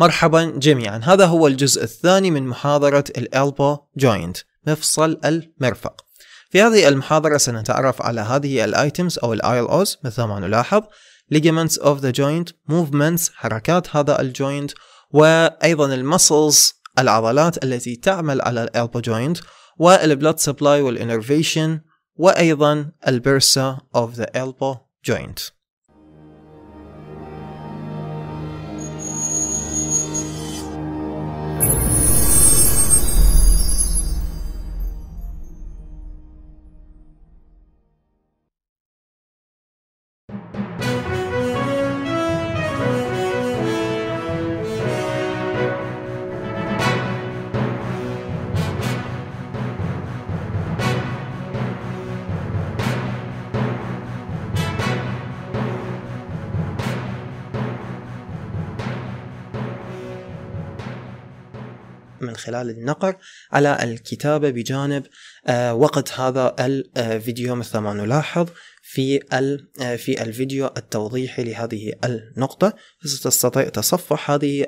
مرحبا جميعا هذا هو الجزء الثاني من محاضرة الألبو جوينت مفصل المرفق في هذه المحاضرة سنتعرف على هذه الايتمز او الايل اوز مثل ما نلاحظ ligaments of the joint movements حركات هذا الجوينت وايضا المسلز العضلات التي تعمل على الالبو جوينت والبلاد سبلاي والانرفيشن وايضا البرسا of the elbow joint خلال النقر على الكتابة بجانب آه، وقت هذا الفيديو آه، مثل ما نلاحظ في آه، في الفيديو التوضيحي لهذه النقطة فستستطيع تصفح هذه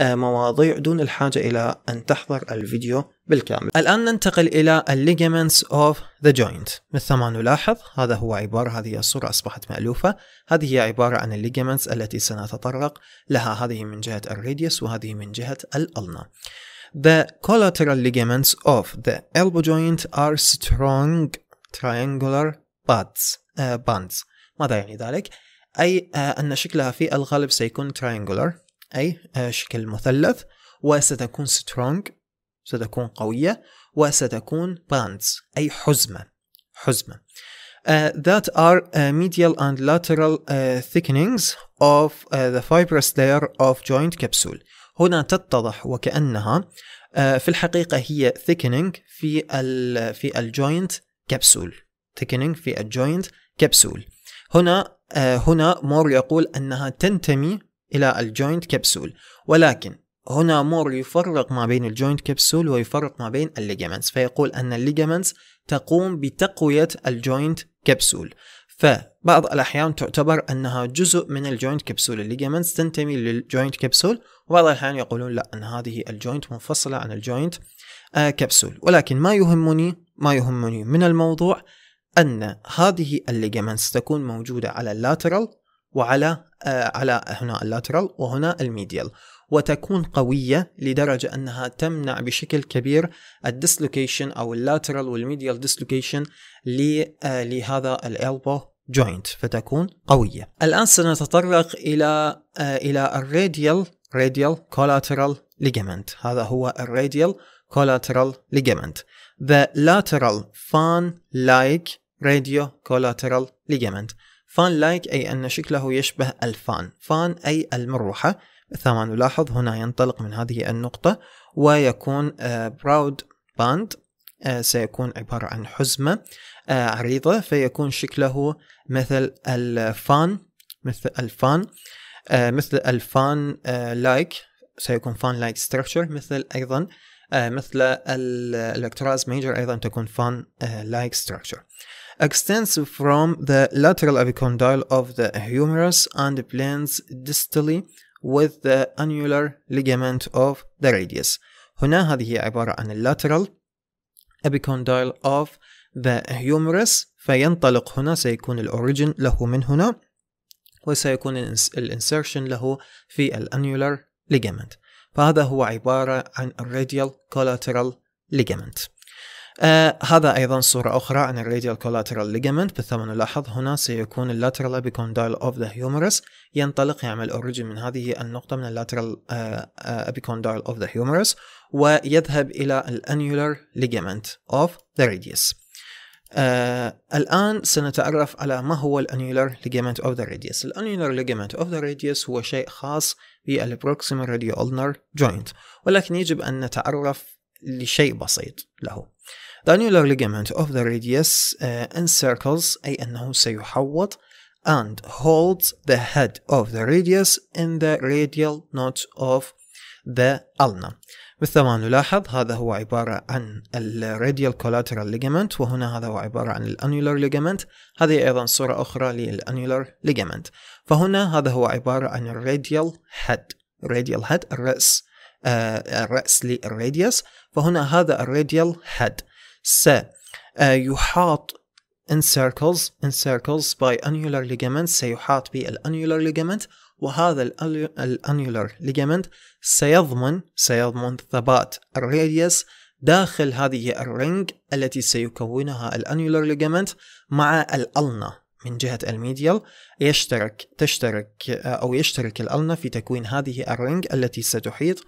المواضيع دون الحاجة إلى أن تحضر الفيديو بالكامل الآن ننتقل إلى ligaments of the joint مثل ما نلاحظ هذا هو عبارة هذه الصورة أصبحت مألوفة هذه هي عبارة عن ligaments التي سنتطرق لها هذه من جهة الراديوس وهذه من جهة الألنا The collateral ligaments of the elbow joint are strong triangular buds uh, bands ماذا يعني ذلك؟ أي uh, أن شكلها في الغالب سيكون triangular أي uh, شكل مثلث وستكون strong ستكون قوية وستكون bands أي حزمة حزمة Uh, that are uh, medial and lateral uh, thickenings of uh, the fibrous layer of joint capsule هنا تتضح وكأنها آه، في الحقيقة هي thickening في ال في الجوينت كبسول thickening في الجوينت كبسول هنا آه، هنا مور يقول أنها تنتمي إلى الجوينت كبسول ولكن هنا مور يفرق ما بين الجوينت كبسول ويفرق ما بين الليجامنتس فيقول أن الليجامنتس تقوم بتقوية الجوينت كبسول فبعض الأحيان تعتبر أنها جزء من الجوينت كبسول الليجامنتس تنتمي للجوينت كبسول وبعض الأحيان يقولون لا أن هذه الجوينت منفصلة عن الجوينت آه، كبسول ولكن ما يهمني ما يهمني من الموضوع أن هذه الليجامنتس تكون موجودة على اللاترال وعلى آه، على هنا اللاترال وهنا الميديال وتكون قوية لدرجة أنها تمنع بشكل كبير الديسلوكيشن أو اللاترال والميديال ديسلوكيشن آه، لهذا الألبو جوينت فتكون قوية الآن سنتطرق إلى آه، إلى الراديال راديال كولاترال ليجامنت هذا هو الراديال كولاترال ليجامنت the lateral fan like radio collateral ligament فان like اي ان شكله يشبه الفان فان اي المروحه ثم نلاحظ هنا ينطلق من هذه النقطة ويكون براود آه، باند آه، سيكون عبارة عن حزمة آه، عريضة فيكون شكله مثل الفان مثل الفان مثل الفان لايك سيكون فان لايك ستركتشر مثل أيضا مثل الالكتراز ميجر أيضا تكون فان لايك ستركتشر extends from the lateral epicondyle of the humerus and blends distally with the annular ligament of the radius هنا هذه عبارة عن lateral epicondyle of the humerus فينطلق هنا سيكون الأوريجن له من هنا وسيكون الانسيرشن له في الانيولار ligament. فهذا هو عبارة عن الراديال كولاترال ligament. آه هذا ايضا صورة اخرى عن الراديال كولاترال ليجمنت بالثمن نلاحظ هنا سيكون اللاترال ابيكوندايل اوف ذا هيومرس ينطلق يعمل اوريجن من هذه النقطة من اللاترال ابيكوندايل اوف ذا هيومرس ويذهب الى الانيولر ليجمنت اوف ذا radius آه الآن سنتعرف على ما هو الانيولر ليجمنت اوف ذا ال الانيولر ليجمنت اوف ذا radius هو شيء خاص بالبروكسيمال راديو جوينت ولكن يجب أن نتعرف لشيء بسيط له The annular ligament of the radius uh, encircles أي أنه سيحوط and holds the head of the radius in the radial knot of the ulna مثل ما نلاحظ هذا هو عبارة عن radial collateral ligament وهنا هذا هو عبارة عن annular ligament هذه أيضا صورة أخرى annular ligament فهنا هذا هو عبارة عن radial head radial head الرأس آه الرأس للراديوس فهنا هذا radial head سيحاط آه، in circles in circles by annular ligaments سيحاط بالانيولر ليجامنت وهذا الانيولر ليجامنت سيضمن سيضمن ثبات الراديوس داخل هذه الرنج التي سيكونها الانيولر ليجامنت مع الالنا من جهة الميديال يشترك تشترك آه، أو يشترك الألنا في تكوين هذه الرنج التي ستحيط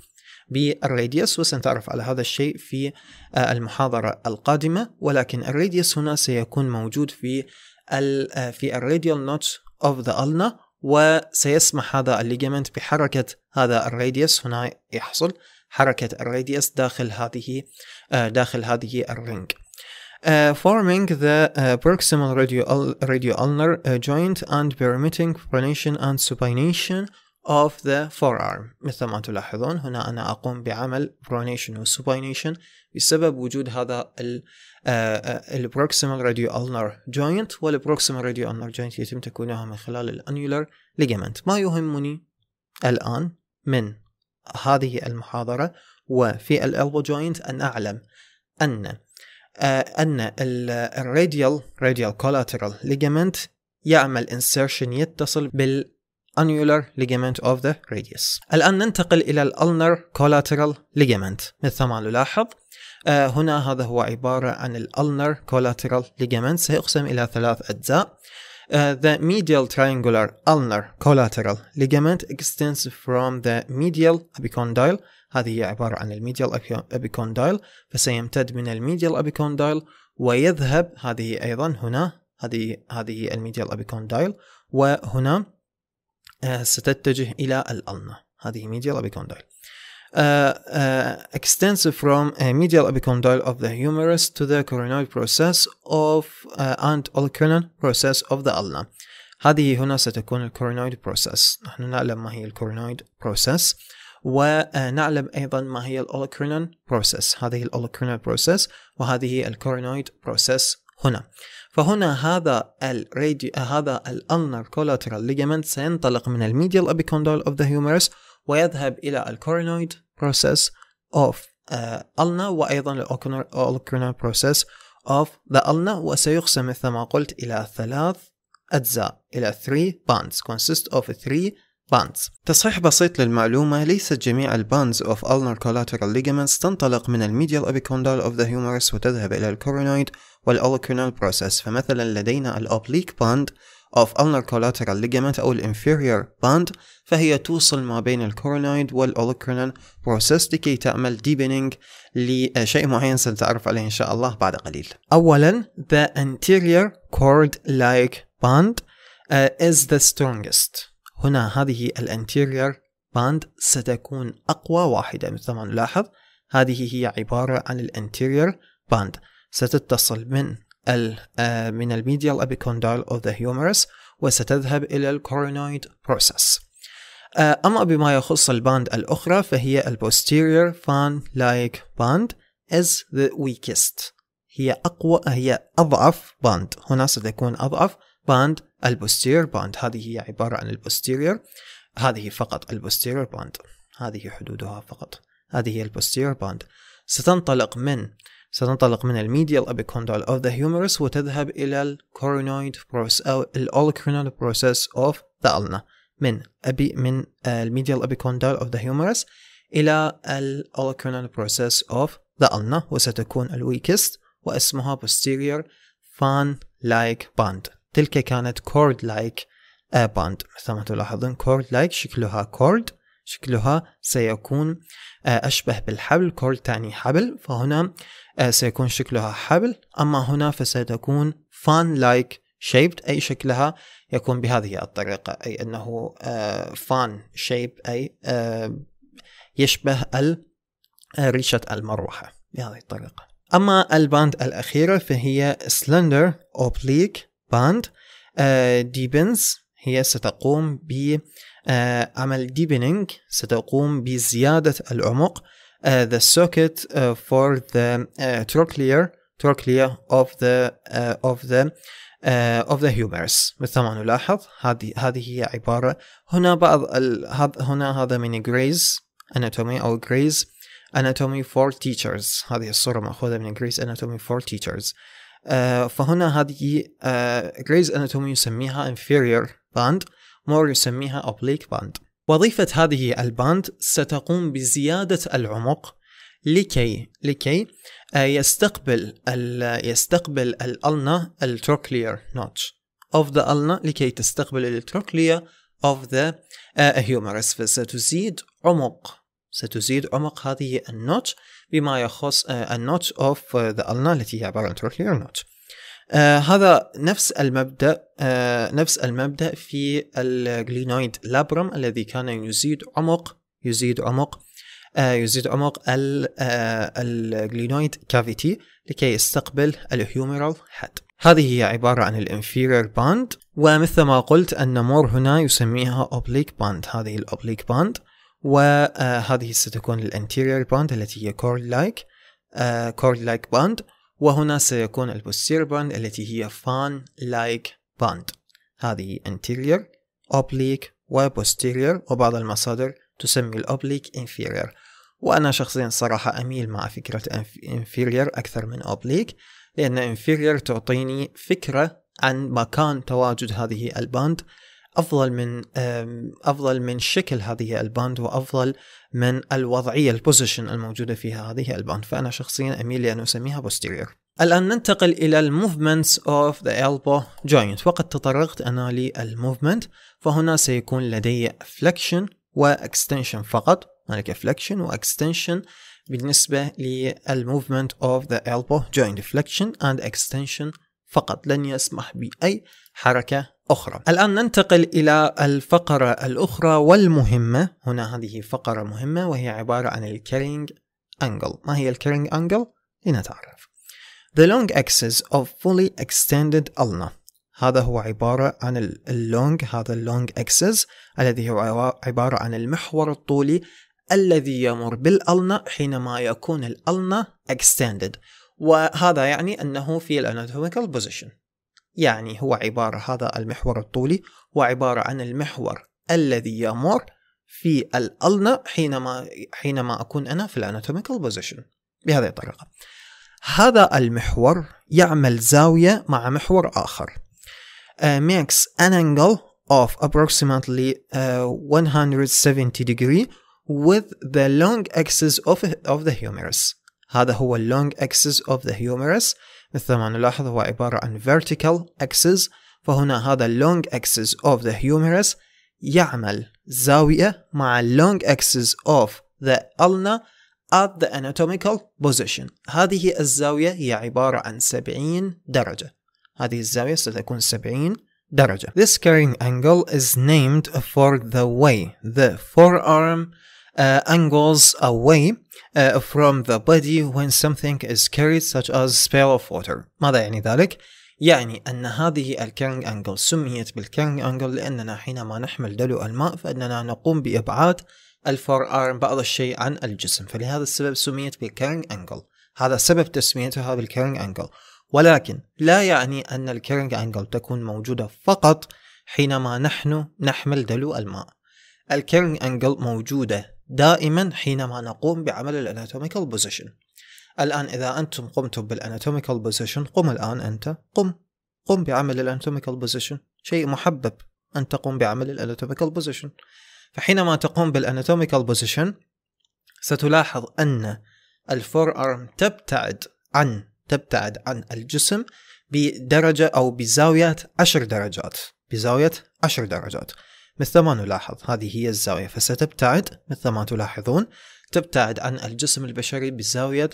بالراديوس وسنتعرف على هذا الشيء في آه، المحاضرة القادمة ولكن الراديوس هنا سيكون موجود في ال آه، في الراديال نوتش اوف ذا ulna وسيسمح هذا الليجمنت بحركة هذا الراديوس هنا يحصل حركة الراديوس داخل هذه آه، داخل هذه الرينج. Uh, forming the uh, proximal radio, radio ulnar uh, joint and permitting pronation and supination of the forearm مثل ما تلاحظون هنا أنا أقوم بعمل pronation supination بسبب وجود هذا ال uh, uh, proximal radio ulnar joint وال proximal radio ulnar joint يتم تكوينها من خلال الانيولر ligament ما يهمني الآن من هذه المحاضرة وفي ال elbow joint أن أعلم أن uh, أن radial radial collateral ligament يعمل insertion يتصل بال annular ligament of the radius. الآن ننتقل إلى الألنر collateral ligament مثل ما نلاحظ هنا هذا هو عبارة عن الألنر collateral ligament سيقسم إلى ثلاث أجزاء. Uh, the medial triangular ulnar collateral ligament extends from the medial epicondyle هذه هي عبارة عن الميديال epicondyle فسيمتد من الميديال epicondyle ويذهب هذه أيضا هنا هذه هذه الميديال epicondyle وهنا آه، ستتجه إلى الألنا هذه ميديال ابيكوندايل Uh, uh, extends from a آه، medial epicondyle of the humerus to the coronoid process of uh, and olecranon process of the ulna. هذه هنا ستكون الكورونويد process. نحن نعلم ما هي الكورونويد process ونعلم أيضا ما هي الأولوكرينون process. هذه الأولوكرينون process وهذه الكورونويد process هنا فهنا هذا الراديو هذا الالنر كولاترال ليجمنت سينطلق من الميديال ابيكوندال اوف ذا هيومرس ويذهب الى الكورينويد بروسيس اوف النا وايضا الاوكرينال بروسيس اوف ذا النا وسيقسم مثل ما قلت الى ثلاث اجزاء الى 3 bands consist of 3 بانز تصحيح بسيط للمعلومة ليست جميع البانز of ulnar collateral ligaments تنطلق من الميديال epicondyle of the humerus وتذهب إلى الكورونويد والألوكرينال process فمثلا لدينا الأوبليك باند of ulnar collateral ligament أو الانفيريور باند فهي توصل ما بين الكورونويد والأولوكرينال process لكي تعمل deepening لشيء معين سنتعرف عليه إن شاء الله بعد قليل أولا the anterior cord like band uh, is the strongest هنا هذه الانتيرير باند ستكون أقوى واحدة مثل يعني ما نلاحظ هذه هي عبارة عن الانتيرير باند ستتصل من ال آه، من الميديال ابيكوندال اوف ذا هيومرس وستذهب إلى الكورونويد بروسس آه، أما بما يخص الباند الأخرى فهي posterior fan like band is the weakest هي أقوى هي أضعف باند هنا ستكون أضعف باند البوستير باند هذه هي عبارة عن البوستيرير هذه فقط البوستيرير باند هذه حدودها فقط هذه هي البوستيرير باند ستنطلق من ستنطلق من الميديال ابيكوندال اوف ذا هيومرس وتذهب إلى الكورونويد بروسس أو الأولكرونال بروسس اوف ذا النا من أبي من آه، الميديال ابيكوندال اوف ذا هيومرس إلى الأولكرونال بروسس اوف ذا النا وستكون الويكست واسمها posterior fan like band تلك كانت كورد لايك باند مثل ما تلاحظون كورد لايك شكلها كورد شكلها سيكون آه، أشبه بالحبل كورد تعني حبل فهنا آه، سيكون شكلها حبل أما هنا فستكون فان لايك شيبد أي شكلها يكون بهذه الطريقة أي أنه فان آه، شيب أي يشبه ريشة المروحة بهذه الطريقة أما الباند الأخيرة فهي سلندر أوبليك باند ديبنز هي ستقوم بعمل ديبنينج ستقوم بزيادة العمق the socket äh, for the äh, trochlear trochlea of the äh, of the of the humerus مثل ما نلاحظ هذه هذه هي عبارة هنا بعض ال... هنا هذا من جريز anatomy أو جريز anatomy for teachers هذه الصورة مأخوذة من جريز anatomy for teachers آه، فهنا هذه جريز آه، اناتومي يسميها inferior band مور يسميها oblique band وظيفة هذه الباند ستقوم بزيادة العمق لكي لكي آه، يستقبل ال يستقبل الألنا التروكلير نوتش of the ألنا لكي تستقبل التروكليا of the humerus فستزيد عمق ستزيد عمق هذه النوتش بما يخص النوت اوف ذا النا التي هي عباره عن تركلي او آه، نوت هذا نفس المبدا آه نفس المبدا في الجلينويد لابرم الذي كان يزيد عمق يزيد عمق آه يزيد عمق آه، الجلينويد كافيتي لكي يستقبل الهيوميرال حد هذه هي عبارة عن الانفيرير باند ومثل ما قلت النمور هنا يسميها اوبليك باند هذه الاوبليك باند وهذه ستكون الانتيرير باند التي هي كورد لايك كورد لايك باند وهنا سيكون البوستير باند التي هي فان لايك باند هذه انتيريور اوبليك و وبعض المصادر تسمي الأوبليك انفيريور وأنا شخصيا صراحة أميل مع فكرة انفيريور أكثر من أوبليك لأن انفيريور تعطيني فكرة عن مكان تواجد هذه الباند افضل من افضل من شكل هذه الباند وافضل من الوضعيه البوزيشن الموجوده فيها هذه الباند فانا شخصيا اميل لان اسميها بوستيرير الآن ننتقل إلى الموفمنتس اوف ذا elbow جوينت وقد تطرقت أنا للموفمنت فهنا سيكون لدي فلكشن واكستنشن فقط هناك فلكشن واكستنشن بالنسبة للموفمنت اوف ذا elbow جوينت فليكشن اند اكستنشن فقط لن يسمح بأي حركة أخرى الآن ننتقل إلى الفقرة الأخرى والمهمة هنا هذه فقرة مهمة وهي عبارة عن الكيرينج أنجل ما هي الكيرينج أنجل؟ لنتعرف The long axis of fully extended ulna هذا هو عبارة عن اللونج هذا اللونج اكسس الذي هو عبارة عن المحور الطولي الذي يمر بالألنا حينما يكون الألنا extended وهذا يعني أنه في الاناتوميكال بوزيشن يعني هو عبارة هذا المحور الطولي هو عبارة عن المحور الذي يمر في الألنا حينما حينما أكون أنا في الاناتوميكال بوزيشن بهذه الطريقة هذا المحور يعمل زاوية مع محور آخر uh, makes an angle of approximately uh, 170 degree with the long axis of, of the humerus هذا هو long axis of the humerus مثل ما نلاحظ هو عبارة عن vertical axis فهنا هذا long axis of the humerus يعمل زاوية مع long axis of the ulna at the anatomical position هذه الزاوية هي عبارة عن 70 درجة هذه الزاوية ستكون 70 درجة This carrying angle is named for the way the forearm Uh, angles away uh, from the body when something is carried such as spell of water ماذا يعني ذلك؟ يعني أن هذه الكيرنج أنجل سميت بالكيرنج أنجل لأننا حينما نحمل دلو الماء فإننا نقوم بإبعاد الفور أرم بعض الشيء عن الجسم فلهذا السبب سميت بالكيرنج أنجل هذا سبب تسميتها بالكيرنج أنجل ولكن لا يعني أن الكيرنج أنجل تكون موجودة فقط حينما نحن نحمل دلو الماء الكيرنج أنجل موجودة دائما حينما نقوم بعمل الاناتوميكال بوزيشن الآن إذا أنتم قمتم بالاناتوميكال بوزيشن قم الآن أنت قم قم بعمل الاناتوميكال بوزيشن شيء محبب أن تقوم بعمل الاناتوميكال بوزيشن فحينما تقوم بالاناتوميكال بوزيشن ستلاحظ أن الفور أرم تبتعد عن تبتعد عن الجسم بدرجة أو بزاوية عشر درجات بزاوية عشر درجات مثل ما نلاحظ هذه هي الزاوية فستبتعد مثل ما تلاحظون تبتعد عن الجسم البشري بزاوية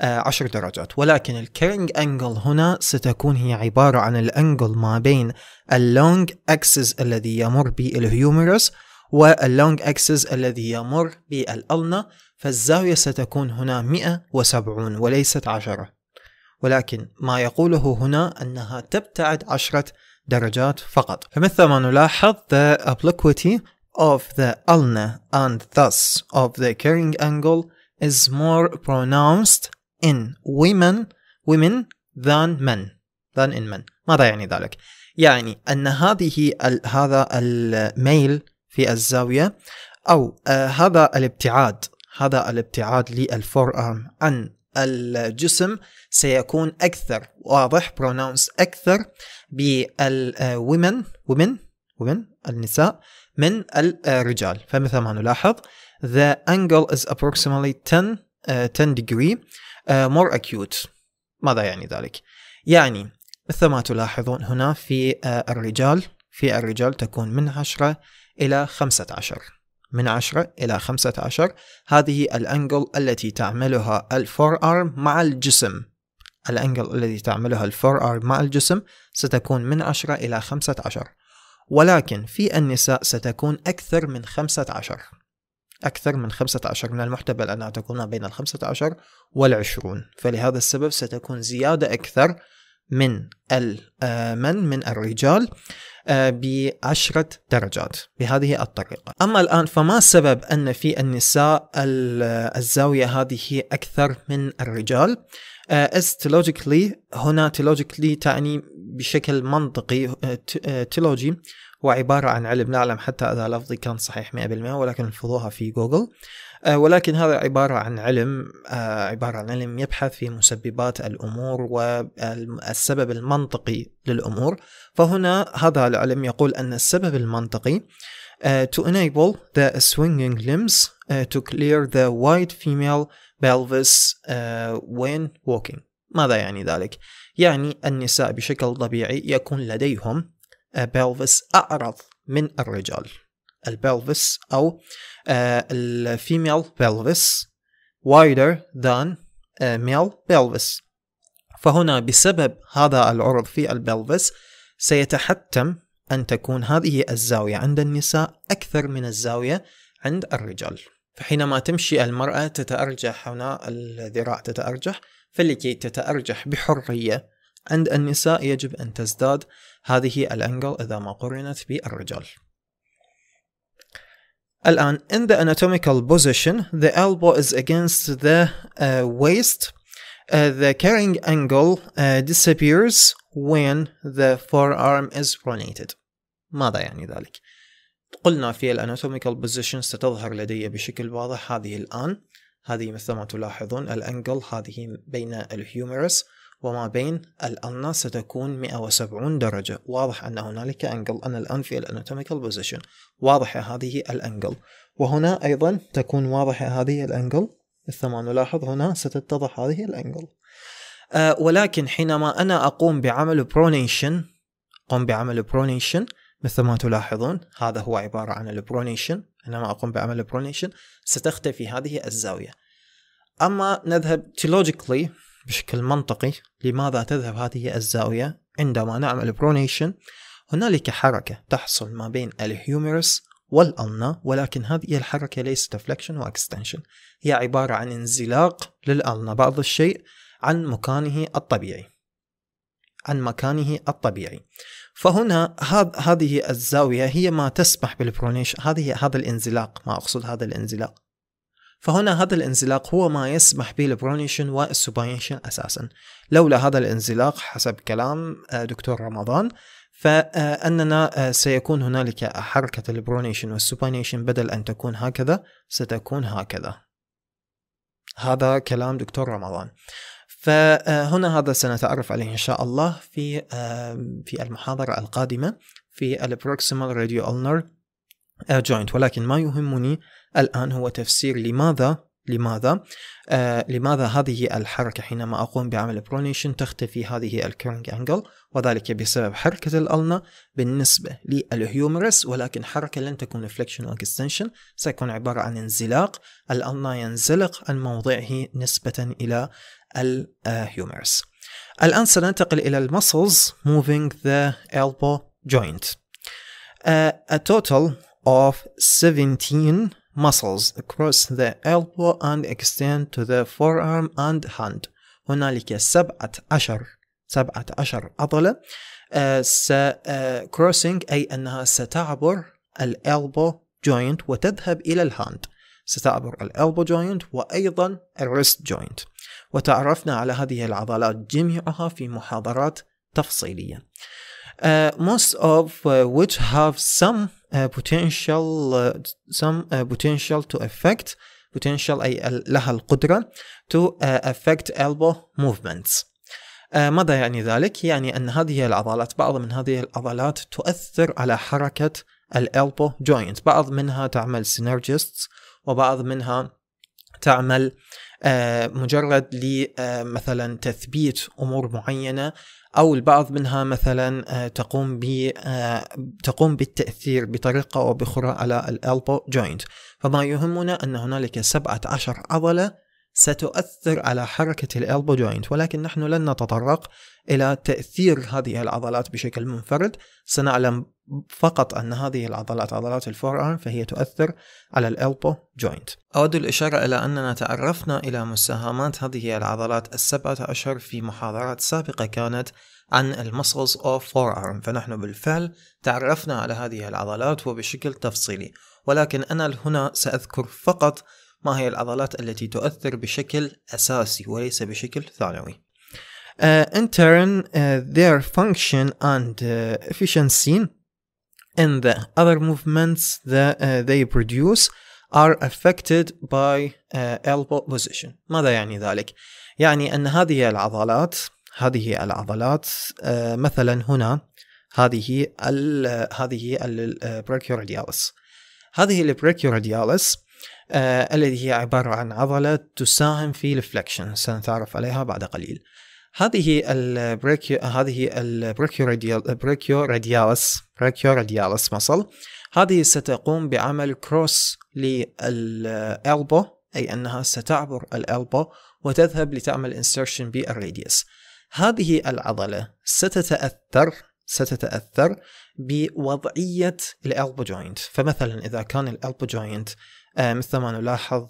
آه، عشر درجات ولكن الكيرنج انجل هنا ستكون هي عبارة عن الانجل ما بين اللونج اكسس الذي يمر بالهيومرس واللونج اكسس الذي يمر بالألنا فالزاوية ستكون هنا 170 وليست عشرة ولكن ما يقوله هنا أنها تبتعد عشره درجات فقط فمثل ما نلاحظ the obliquity of the ulna and thus of the carrying angle is more pronounced in women women than men than in men ماذا يعني ذلك؟ يعني أن هذه ال هذا الميل في الزاوية أو آه هذا الابتعاد هذا الابتعاد للفور أرم عن الجسم سيكون أكثر واضح pronouns أكثر بال women women النساء من الرجال فمثل ما نلاحظ the angle is approximately 10 uh, 10 degree uh, more acute ماذا يعني ذلك؟ يعني مثل ما تلاحظون هنا في آه، الرجال في الرجال تكون من 10 إلى 15 من 10 إلى 15 هذه الأنجل التي تعملها الفور أرم مع الجسم الأنجل التي تعملها الفور أرم مع الجسم ستكون من 10 إلى 15 ولكن في النساء ستكون أكثر من 15 أكثر من 15 من المحتمل أنها تكون بين ال 15 20 فلهذا السبب ستكون زيادة أكثر من آه، من من الرجال آه، بعشرة درجات بهذه الطريقة أما الآن فما سبب أن في النساء الزاوية هذه أكثر من الرجال آه، as هنا theologically تعني بشكل منطقي آه، theology هو عبارة عن علم لا أعلم حتى إذا لفظي كان صحيح 100% ولكن الفضوها في جوجل آه، ولكن هذا عبارة عن علم آه، عبارة عن علم يبحث في مسببات الأمور والسبب المنطقي للأمور فهنا هذا العلم يقول أن السبب المنطقي آه، to enable the swinging limbs to clear the wide female pelvis when walking. ماذا يعني ذلك؟ يعني النساء بشكل طبيعي يكون لديهم pelvis أعرض من الرجال البلفس أو آه، الفيميل بلفس wider than آه، male pelvis فهنا بسبب هذا العرض في البلفس سيتحتم أن تكون هذه الزاوية عند النساء أكثر من الزاوية عند الرجال فحينما تمشي المرأة تتأرجح هنا الذراع تتأرجح فلكي تتأرجح بحرية عند النساء يجب أن تزداد هذه الأنجل إذا ما قرنت بالرجال الآن in the anatomical position the elbow is against the uh, waist uh, the carrying angle uh, disappears when the forearm is pronated ماذا يعني ذلك؟ قلنا في الاناتوميكال بوزيشن ستظهر لدي بشكل واضح هذه الآن هذه مثل ما تلاحظون الانجل هذه بين الهيومرس وما بين الألنا ستكون 170 درجة واضح أن هنالك أنجل أنا الآن في الأناتوميكال بوزيشن واضحة هذه الأنجل وهنا أيضا تكون واضحة هذه الأنجل ما نلاحظ هنا ستتضح هذه الأنجل أه ولكن حينما أنا أقوم بعمل برونيشن قم بعمل برونيشن مثل ما تلاحظون هذا هو عبارة عن البرونيشن حينما أقوم بعمل برونيشن ستختفي هذه الزاوية أما نذهب to بشكل منطقي لماذا تذهب هذه الزاوية عندما نعمل برونيشن هنالك حركة تحصل ما بين الهيوميرس والألنا ولكن هذه الحركة ليست فلكشن واكستنشن هي عبارة عن انزلاق للألنا بعض الشيء عن مكانه الطبيعي عن مكانه الطبيعي فهنا هذه الزاوية هي ما تسمح بالبرونيشن هذه هذا الانزلاق ما أقصد هذا الانزلاق فهنا هذا الانزلاق هو ما يسمح به البرونيشن والسوباينيشن أساسا لولا هذا الانزلاق حسب كلام آه، دكتور رمضان فأننا آه، سيكون هنالك حركة البرونيشن والسوباينيشن بدل أن تكون هكذا ستكون هكذا هذا كلام دكتور رمضان فهنا آه، هذا سنتعرف عليه إن شاء الله في في المحاضرة القادمة في البروكسيمال راديو اولنر جوينت آه، ولكن ما يهمني الآن هو تفسير لماذا لماذا؟ آه لماذا هذه الحركة حينما أقوم بعمل برونيشن تختفي هذه الكرنج أنجل وذلك بسبب حركة الألنا بالنسبة للهيومرس ولكن حركة لن تكون فليكشن أو سيكون عبارة عن انزلاق الألنا ينزلق عن موضعه نسبة إلى الهيومرس الآن سننتقل إلى المسلز moving the elbow joint التوتال آه، of 17 muscles across the elbow and extend to the forearm and hand هنالك سبعة عشر سبعة عشر عضلة آه، س آه، crossing أي أنها ستعبر الألبو joint وتذهب إلى الهاند ستعبر الألبو joint وأيضا ال wrist joint وتعرفنا على هذه العضلات جميعها في محاضرات تفصيلية uh, most of which have some Uh, potential uh, some uh, potential to affect potential أي لها القدرة to affect elbow movements ماذا يعني ذلك؟ يعني أن هذه العضلات بعض من هذه العضلات تؤثر على حركة الألبو جوينت بعض منها تعمل synergists وبعض منها تعمل مجرد لمثلا تثبيت أمور معينة أو البعض منها مثلا آه، تقوم آه، تقوم بالتأثير بطريقة أو بأخرى على الألبو جوينت فما يهمنا أن هنالك سبعة عشر عضلة ستؤثر على حركة الألبو جوينت ولكن نحن لن نتطرق إلى تأثير هذه العضلات بشكل منفرد سنعلم فقط أن هذه العضلات عضلات الفور أرم فهي تؤثر على الألبو جوينت أود الإشارة إلى أننا تعرفنا إلى مساهمات هذه العضلات السبعة اشهر في محاضرات سابقة كانت عن المسلز أو فور أرم فنحن بالفعل تعرفنا على هذه العضلات وبشكل تفصيلي ولكن أنا هنا سأذكر فقط ما هي العضلات التي تؤثر بشكل أساسي وليس بشكل ثانوي Uh, in turn, uh, their function and uh, efficiency and the other movements that uh, they produce are affected by uh, elbow position ماذا يعني ذلك؟ يعني أن هذه العضلات هذه العضلات uh, مثلا هنا هذه الـ هذه البريكيورديالس آه، هذه البريكوراديالس آه، الذي هي عبارة عن عضلة تساهم في الفلكشن سنتعرف عليها بعد قليل هذه البريكيو هذه البريكيو راديالس بريكيو راديالس مصل هذه ستقوم بعمل كروس للألبو أي أنها ستعبر الألبو وتذهب لتعمل انسيرشن بالراديوس هذه العضلة ستتأثر ستتأثر بوضعية الألبو جوينت فمثلا إذا كان الألبو آه، جوينت مثل ما نلاحظ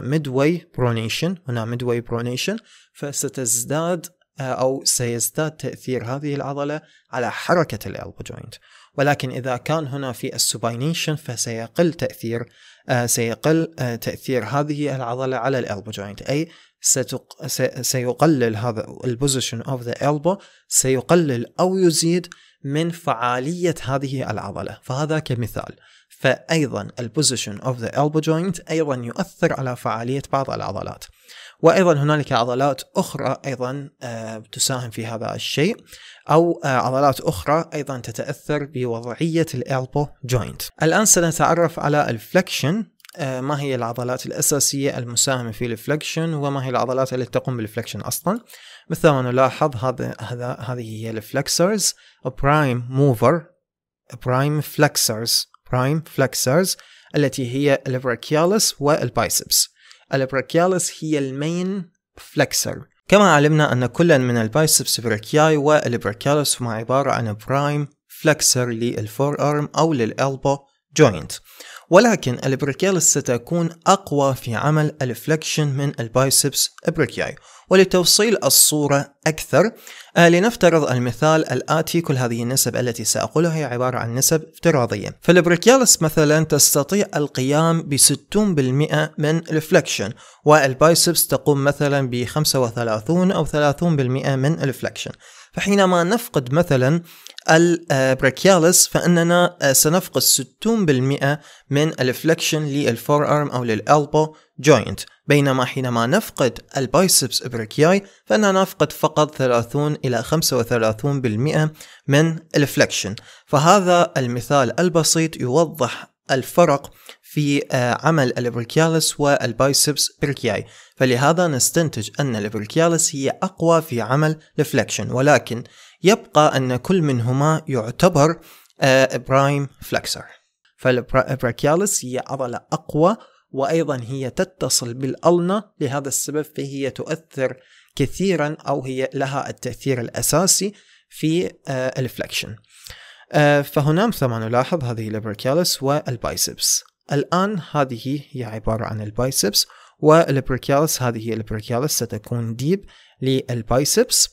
ميدواي آه، برونيشن هنا ميدواي برونيشن فستزداد أو سيزداد تأثير هذه العضلة على حركة الألبو جوينت ولكن إذا كان هنا في السوباينيشن فسيقل تأثير آه، سيقل آه، تأثير هذه العضلة على الألبو جوينت أي ستق... سيقلل هذا البوزيشن اوف ذا elbow سيقلل او يزيد من فعالية هذه العضلة فهذا كمثال فأيضا البوزيشن اوف ذا elbow joint أيضا يؤثر على فعالية بعض العضلات وايضا هنالك عضلات اخرى ايضا آه، تساهم في هذا الشيء او آه، عضلات اخرى ايضا تتاثر بوضعيه الالبو جوينت. الان سنتعرف على الفلكشن آه، ما هي العضلات الأساسية المساهمة في الفلكشن وما هي العضلات التي تقوم بالفلكشن أصلا مثل ما نلاحظ هذا هذا هذه هي الفلكسرز برايم موفر برايم فلكسرز برايم فلكسرز التي هي البراكيالس والبايسبس البراكيالس هي المين فلكسر كما علمنا أن كل من البايسبس براكياي والبراكيالس هما عبارة عن برايم فلكسر للفور أرم أو للألبو جوينت ولكن البريكيال ستكون أقوى في عمل الفلكشن من البايسبس بريكياي ولتوصيل الصورة أكثر آه، لنفترض المثال الآتي كل هذه النسب التي سأقولها هي عبارة عن نسب افتراضية فالبريكيالس مثلا تستطيع القيام ب 60% من الفلكشن والبايسبس تقوم مثلا ب 35 أو 30% من الفلكشن فحينما نفقد مثلا البراكيالس فإننا آه، سنفقد 60% من الفلكشن للفور أرم أو للألبو جوينت بينما حينما نفقد البايسبس براكياي فإننا نفقد فقط 30 إلى 35% من الفلكشن فهذا المثال البسيط يوضح الفرق في آه، عمل البركيالس والبايسبس بركياي فلهذا نستنتج أن البركيالس هي أقوى في عمل الفلكشن ولكن يبقى أن كل منهما يعتبر آه، برايم فلكسر فالبراكيالس هي عضلة أقوى وأيضا هي تتصل بالألنة لهذا السبب فهي تؤثر كثيرا أو هي لها التأثير الأساسي في آه، الفلكشن آه، فهنا مثل ما نلاحظ هذه البركالس والبايسبس الآن هذه هي عبارة عن البايسبس والبريكالس هذه هي ستكون ديب للبايسبس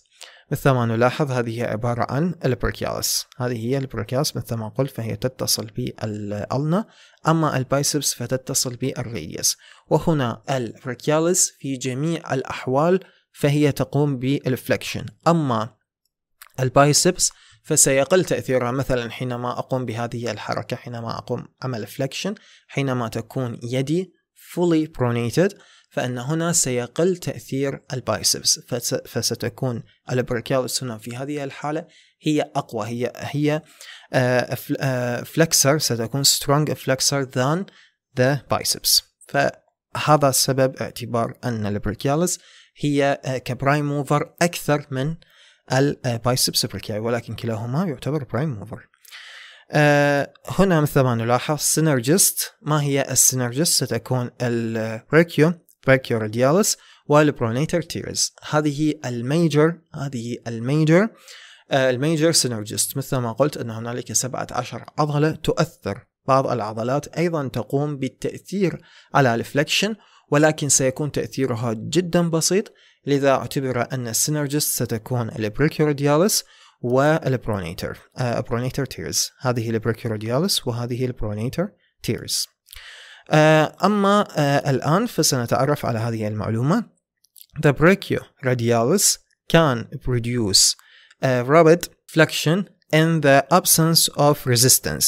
مثل ما نلاحظ هذه هي عبارة عن البركيالس هذه هي البركيالس مثل ما قلت فهي تتصل بالألنا أما البايسبس فتتصل بالريس وهنا البركيالس في جميع الأحوال فهي تقوم بالفلكشن أما البايسبس فسيقل تأثيرها مثلا حينما أقوم بهذه الحركة حينما أقوم عمل فليكشن حينما تكون يدي fully pronated فأن هنا سيقل تأثير البايسبس فستكون البريكاوتس هنا في هذه الحالة هي أقوى هي هي فلكسر آه، آه، ستكون strong flexor than the biceps فهذا سبب اعتبار أن البريكيالس هي آه، كبرايم موفر أكثر من البايسبس بريكاي ولكن كلاهما يعتبر برايم آه، موفر هنا مثل ما نلاحظ سينرجست ما هي السينرجست ستكون البريكيو بريكيو راديالس والبرونيتر تيرز هذه الميجر هذه الميجر آه، الميجر سينرجست مثل ما قلت أن هنالك 17 عضلة تؤثر بعض العضلات أيضا تقوم بالتأثير على الفلكشن ولكن سيكون تأثيرها جدا بسيط لذا اعتبر أن السينرجست ستكون البريكيورديالس والبرونيتر برونيتر تيرز هذه البريكيورديالس وهذه البرونيتر آه، تيرز أما آه، الآن فسنتعرف على هذه المعلومة The brachioradialis can produce a rapid flexion in the absence of resistance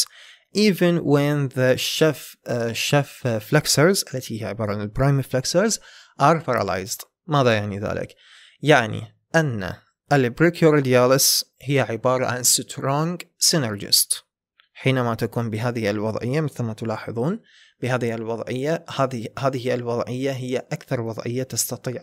even when the chef, uh, chef uh, flexors التي هي عبارة عن prime flexors are paralyzed ماذا يعني ذلك؟ يعني أن البريكوردياليس هي عبارة عن سترونج سينرجست حينما تكون بهذه الوضعية مثل ما تلاحظون بهذه الوضعية هذه هذه الوضعية هي أكثر وضعية تستطيع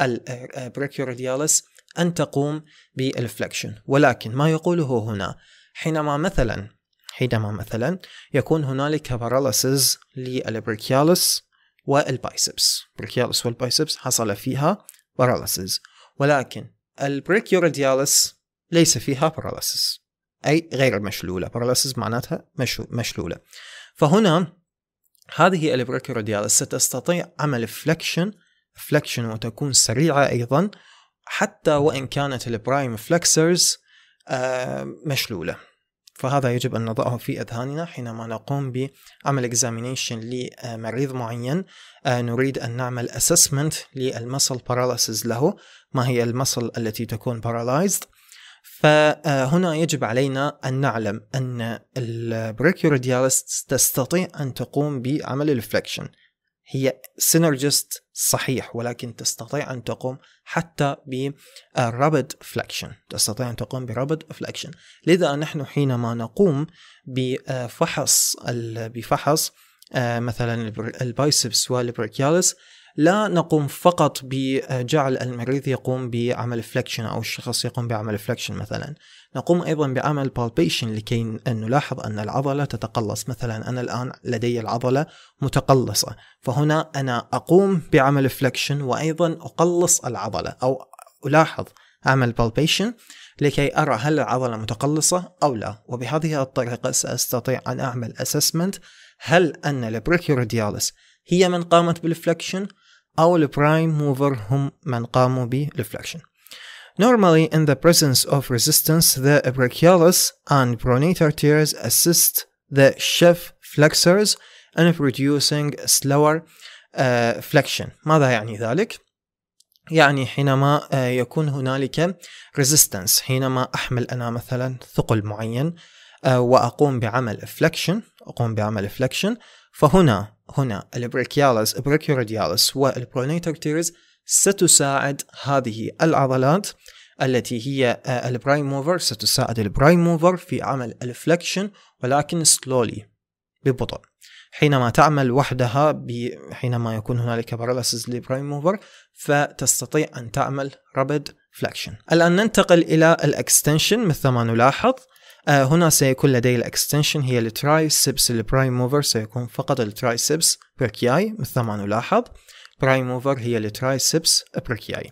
البريكوردياليس أن تقوم بالفلكشن ولكن ما يقوله هنا حينما مثلا حينما مثلا يكون هنالك باراليسز للبريكياليس والبايسبس بريكيالس والبايسبس حصل فيها باراليسيس ولكن البريكيورديالس ليس فيها باراليسيس أي غير مشلولة باراليسيس معناتها مشلولة فهنا هذه البريكيورديالس ستستطيع عمل فلكشن فلكشن وتكون سريعة أيضا حتى وإن كانت البرايم آه، فلكسرز مشلولة فهذا يجب أن نضعه في أذهاننا حينما نقوم بعمل examination لمريض معين آه، نريد أن نعمل assessment للمسل paralysis له ما هي المسل التي تكون paralyzed فهنا يجب علينا أن نعلم أن البريكيورديالست تستطيع أن تقوم بعمل الفليكشن هي سينرجست صحيح ولكن تستطيع أن تقوم حتى بالربد آه، فلكشن تستطيع أن تقوم بربد فلكشن لذا نحن حينما نقوم آه، بفحص بفحص آه، مثلا البايسبس والبريكيالس لا نقوم فقط بجعل المريض يقوم بعمل فلكشن أو الشخص يقوم بعمل فلكشن مثلا نقوم أيضا بعمل بالبيشن لكي نلاحظ أن العضلة تتقلص مثلا أنا الآن لدي العضلة متقلصة فهنا أنا أقوم بعمل فلكشن وأيضا أقلص العضلة أو ألاحظ أعمل بالبيشن لكي أرى هل العضلة متقلصة أو لا وبهذه الطريقة سأستطيع أن أعمل اسسمنت هل أن البريكيرودياليس هي من قامت بالفلكشن أو البرايم موفر هم من قاموا بالفلكشن Normally, in the presence of resistance, the brachialis and pronator tears assist the chef flexors in producing slower uh, flexion. ماذا يعني ذلك؟ يعني حينما يكون هنالك resistance حينما أحمل أنا مثلا ثقل معين وأقوم بعمل flexion أقوم بعمل flexion فهنا هنا البريكيالس البريكيورديالس والبرونيتور تيرز ستساعد هذه العضلات التي هي آه، البرايم موفر ستساعد البرايم موفر في عمل الفلكشن ولكن سلولي ببطء حينما تعمل وحدها حينما يكون هنالك باراليسيس للبرايم موفر فتستطيع ان تعمل رابد فلكشن الان ننتقل الى الاكستنشن مثل ما نلاحظ آه، هنا سيكون لدي الاكستنشن هي الترايسبس البرايم موفر سيكون فقط الترايسبس بركياي مثل ما نلاحظ برايم موفر هي الترايسبس ابريكياي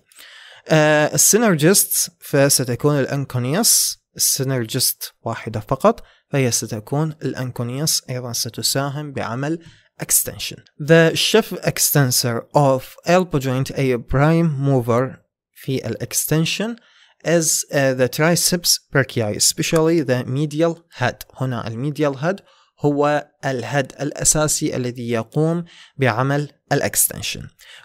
السينرجست فستكون الانكونيوس السينرجست واحدة فقط فهي ستكون الانكونيوس أيضا ستساهم بعمل extension. The shift extensor of elbow joint a prime mover في الاكستنشن is uh, the triceps brachii especially the medial head هنا الميديال head هو الهد الأساسي الذي يقوم بعمل الاكستنشن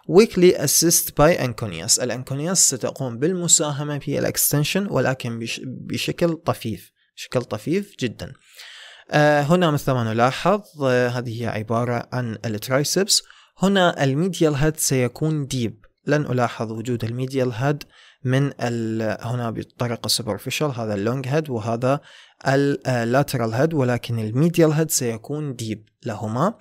ويكلي اسيست باي انكونياس الانكونياس ستقوم بالمساهمة في الاكستنشن ولكن بشكل طفيف بشكل طفيف جدا آه، هنا مثل ما نلاحظ آه، هذه هي عبارة عن الترايسبس هنا الميديال هيد سيكون ديب لن ألاحظ وجود الميديال هيد من هنا بالطريقه سوبرفيشال هذا اللونج هيد وهذا اللاترال هيد آه، ولكن الميديال هيد سيكون ديب لهما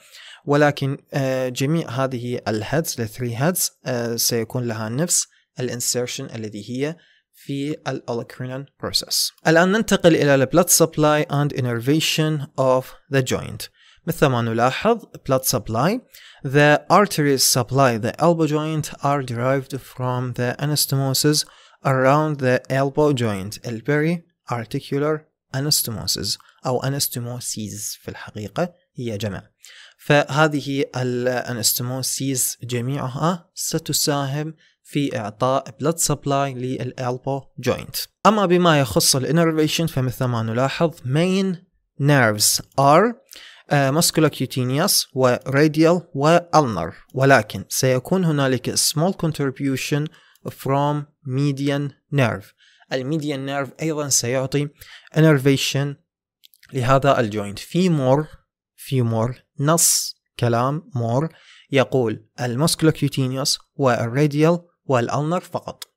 ولكن آه، جميع هذه الهيدز الثري هيدز سيكون لها نفس الانسيرشن الذي هي في الالكرينين بروسيس الآن ننتقل إلى البلاد سبلاي اند innervation of the joint مثل ما نلاحظ blood supply the arteries supply the elbow joint are derived from the anastomosis around the elbow joint البري articular anastomosis أو anastomoses في الحقيقة هي جمع فهذه الانستموسيز جميعها ستساهم في إعطاء blood supply للألبو joint أما بما يخص الانرفيشن فمثل ما نلاحظ main nerves are آه، radial وراديال والنر ولكن سيكون هنالك small contribution from median nerve الميديان نيرف ايضا سيعطي انرفيشن لهذا الجوينت في مور في مور نص كلام مور يقول المسكلوكيوتينيوس والراديال والالنر فقط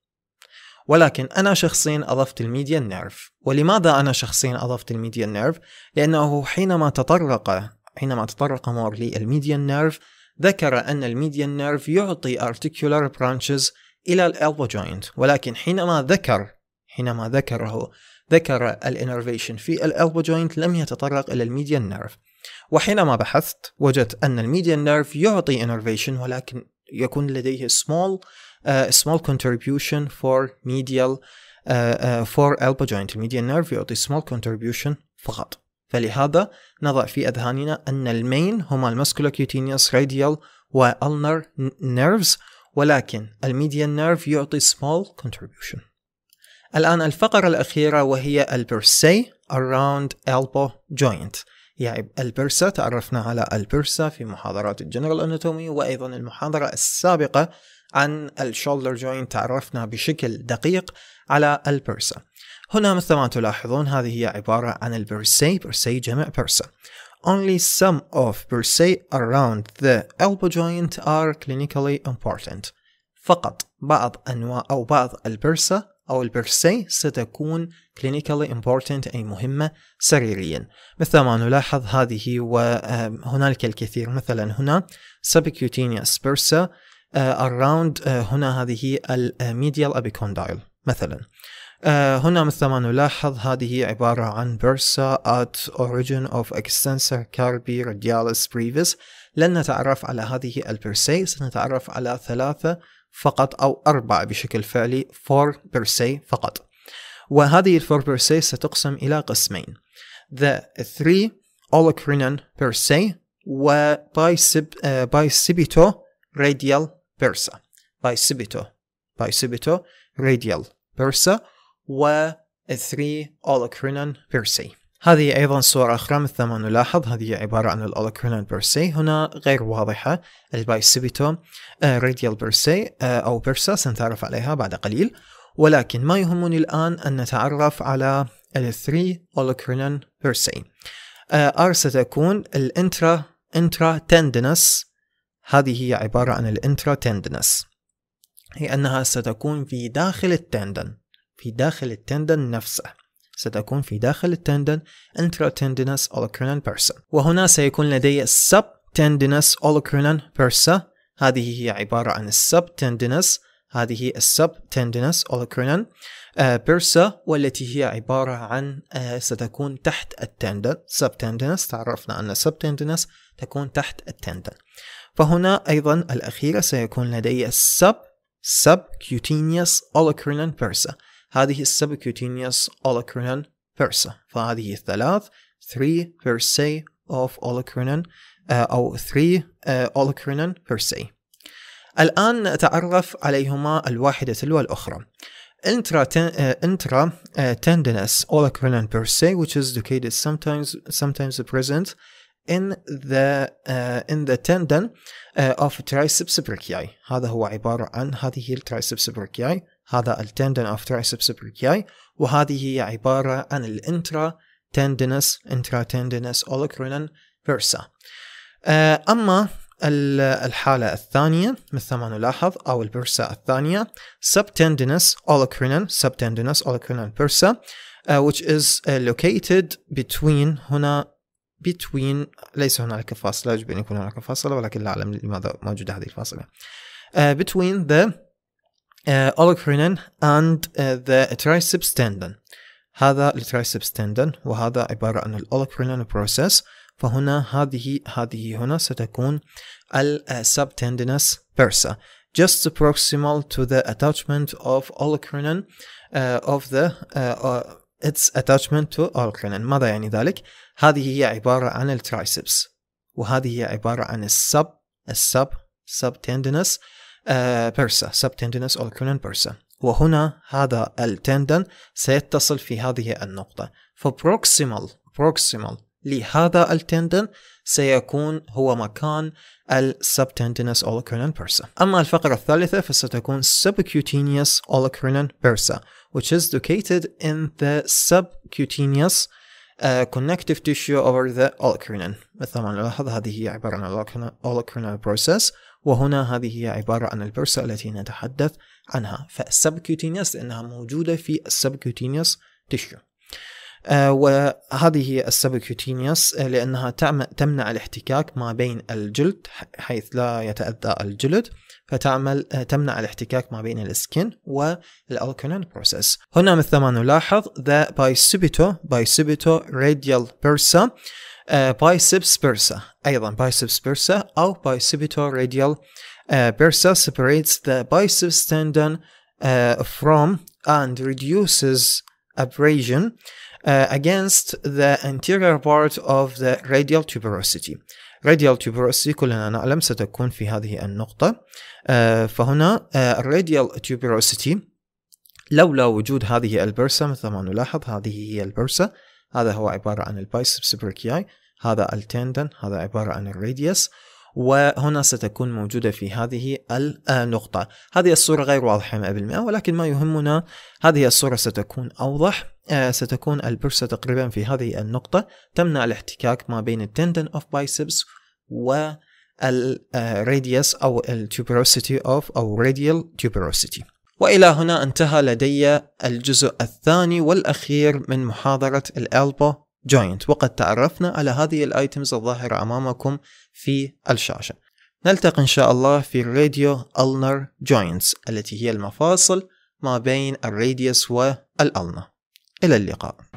ولكن أنا شخصيا أضفت الميديا نيرف ولماذا أنا شخصيا أضفت الميديا نيرف؟ لأنه حينما تطرق حينما تطرق مورلي الميديا نيرف ذكر أن الميديا نيرف يعطي articular branches إلى الألبو جوينت ولكن حينما ذكر حينما ذكره ذكر الانرفيشن في الألبو جوينت لم يتطرق إلى الميديا نيرف وحينما بحثت وجدت أن الميديا نيرف يعطي انرفيشن ولكن يكون لديه small a small contribution for medial uh, uh, for elbow joint الميديال nerve يعطي small contribution فقط فلهذا نضع في أذهاننا أن المين هما المسكولو كيوتينيوس radial والنر نيرفز ولكن الميديان نيرف يعطي small contribution الآن الفقرة الأخيرة وهي البرسي around elbow joint يعني البرسا تعرفنا على البرسا في محاضرات الجنرال اناتومي وايضا المحاضرة السابقة عن الشولدر جوينت تعرفنا بشكل دقيق على البرسا هنا مثل ما تلاحظون هذه هي عبارة عن البرسي برسي جمع برسا Only some of برسي around the elbow joint are clinically important فقط بعض أنواع أو بعض البرسا أو البرسي ستكون clinically important أي مهمة سريريا مثل ما نلاحظ هذه وهنالك آه، الكثير مثلا هنا subcutaneous bursa آه، around آه، هنا هذه الميديال ابيكوندايل آه، مثلا هنا مثل ما نلاحظ هذه عبارة عن برسا at origin of extensor carpi radialis brevis لن نتعرف على هذه البرسي سنتعرف على ثلاثة فقط أو أربعة بشكل فعلي فور برسي فقط وهذه الفور برسي ستقسم إلى قسمين the three olacrinin برسي و bicipito radial بيرسا بايسيبيتو بايسيبيتو راديال بيرسا و 3 اولوكرينان بيرسي هذه أيضا صورة أخرى مثل ما نلاحظ هذه عبارة عن الأولوكرينان بيرسي هنا غير واضحة البايسيبيتو آه، راديال بيرسي آه، أو بيرسا سنتعرف عليها بعد قليل ولكن ما يهمني الآن أن نتعرف على ال 3 أولوكرينان بيرسي آه، آر ستكون الانترا انترا تندنس هذه هي عبارة عن الانترا تندنس هي أنها ستكون في داخل التندن في داخل التندن نفسه ستكون في داخل التندن intratendineous olecranon bursa وهنا سيكون لدي subtendinous olecranon bursa هذه هي عبارة عن subtendinous هذه subtendinous olecranon آه، بيرسا والتي هي عبارة عن آه، ستكون تحت التندن subtendinous تعرفنا أن subtendinous تكون تحت التندن فهنا أيضا الأخيرة سيكون لدي السب subcutaneous olecranon persa هذه subcutaneous olecranon persa فهذه الثلاث 3 se of Olecranon أو 3 Olecranon per se الآن نتعرف عليهما الواحدة تلو الأخرى intra intra tendinous olecranon per se which is located sometimes sometimes present in the uh, in the tendon uh, of triceps brachii هذا هو عبارة عن هذه هي brachii هذا ال tendon of triceps brachii وهذه هي عبارة عن intra tendinous tendinous olecranon versa uh, أما الحالة الثانية مثل ما نلاحظ أو البرسا الثانية subtendinous olecranon subtendinous olecranon bursa uh, which is uh, located between هنا between ليس هناك فاصلة يجب أن يكون هناك فاصلة ولكن لا أعلم لماذا موجودة هذه الفاصلة uh, between the uh, olecranon and uh, the triceps tendon هذا الترايسبس تندن وهذا عبارة عن الأولوبريلان بروسيس فهنا هذه هذه هنا ستكون السبتندينس برسا uh, just proximal to the attachment of olecranon uh, of the uh, uh, its attachment to alkaline ماذا يعني ذلك؟ هذه هي عبارة عن الترايسبس وهذه هي عبارة عن السب السب سب تندنس بيرسا سب تندنس alkaline بيرسا وهنا هذا التندن سيتصل في هذه النقطة فبروكسيمال بروكسيمال لهذا التندن سيكون هو مكان السبتندينس اولوكرينين بيرسا أما الفقرة الثالثة فستكون subcutaneous olecranon بيرسا which is located in the subcutaneous uh, connective tissue over the olecranon مثل ما نلاحظ هذه هي عبارة عن olecranon process وهنا هذه هي عبارة عن البرصة التي نتحدث عنها فالسبكيوتينيوس لأنها موجودة في السبكيوتينيوس tissue آه، وهذه السبكوتينيوس آه، لأنها تمنع الاحتكاك ما بين الجلد حيث لا يتأذى الجلد فتعمل آه، تمنع الاحتكاك ما بين السكن والالكولين بروسيس هنا مثل ما نلاحظ bicipito bicipito radial bursa uh, biceps bursa ايضا biceps bursa او radial uh, bursa separates the biceps tendon uh, from and reduces abrasion uh, against the anterior part of the radial tuberosity. Radial tuberosity كلنا نعلم ستكون في هذه النقطة uh, فهنا uh, radial tuberosity لولا وجود هذه البرسة مثل ما نلاحظ هذه هي البرسة هذا هو عبارة عن البايسبس بركياي هذا التندن هذا عبارة عن الراديوس وهنا ستكون موجودة في هذه النقطة هذه الصورة غير واضحة 100% ولكن ما يهمنا هذه الصورة ستكون أوضح آه، ستكون البرصة تقريبا في هذه النقطة تمنع الاحتكاك ما بين التندن of biceps و الراديوس آه، أو التوبروسيتي أوف أو راديال توبروسيتي وإلى هنا انتهى لدي الجزء الثاني والأخير من محاضرة الألبو جوينت وقد تعرفنا على هذه الايتمز الظاهرة امامكم في الشاشة نلتقي ان شاء الله في الراديو ulnar joints التي هي المفاصل ما بين الراديوس والألنا الى اللقاء